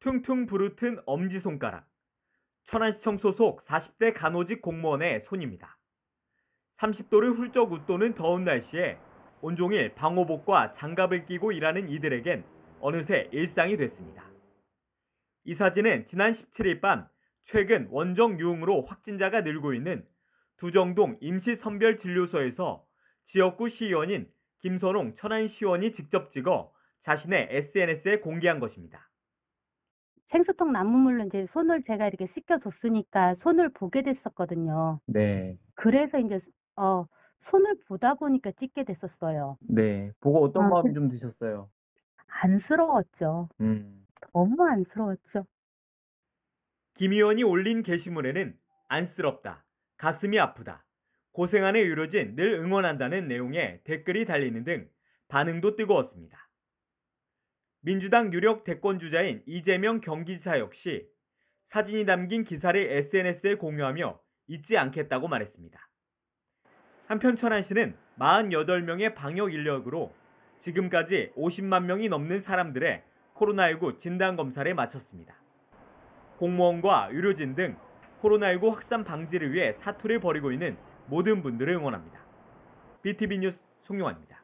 퉁퉁 부르튼 엄지손가락. 천안시청 소속 40대 간호직 공무원의 손입니다. 30도를 훌쩍 웃도는 더운 날씨에 온종일 방호복과 장갑을 끼고 일하는 이들에겐 어느새 일상이 됐습니다. 이 사진은 지난 17일 밤 최근 원정 유흥으로 확진자가 늘고 있는 두정동 임시선별진료소에서 지역구 시의원인 김선홍 천안시의원이 직접 찍어 자신의 SNS에 공개한 것입니다. 생수통 나무물로 이제 손을 제가 이렇게 씻겨줬으니까 손을 보게 됐었거든요. 네. 그래서 이제 어 손을 보다 보니까 찍게 됐었어요. 네. 보고 어떤 아, 그 마음이 좀 드셨어요? 안쓰러웠죠. 음. 너무 안쓰러웠죠. 김 의원이 올린 게시물에는 안쓰럽다, 가슴이 아프다, 고생하는 의료진 늘 응원한다는 내용의 댓글이 달리는 등 반응도 뜨거웠습니다. 민주당 유력 대권주자인 이재명 경기지사 역시 사진이 담긴 기사를 SNS에 공유하며 잊지 않겠다고 말했습니다. 한편 천안 시는 48명의 방역 인력으로 지금까지 50만 명이 넘는 사람들의 코로나19 진단 검사를 마쳤습니다. 공무원과 의료진 등 코로나19 확산 방지를 위해 사투를 벌이고 있는 모든 분들을 응원합니다. BTV 뉴스 송용환입니다.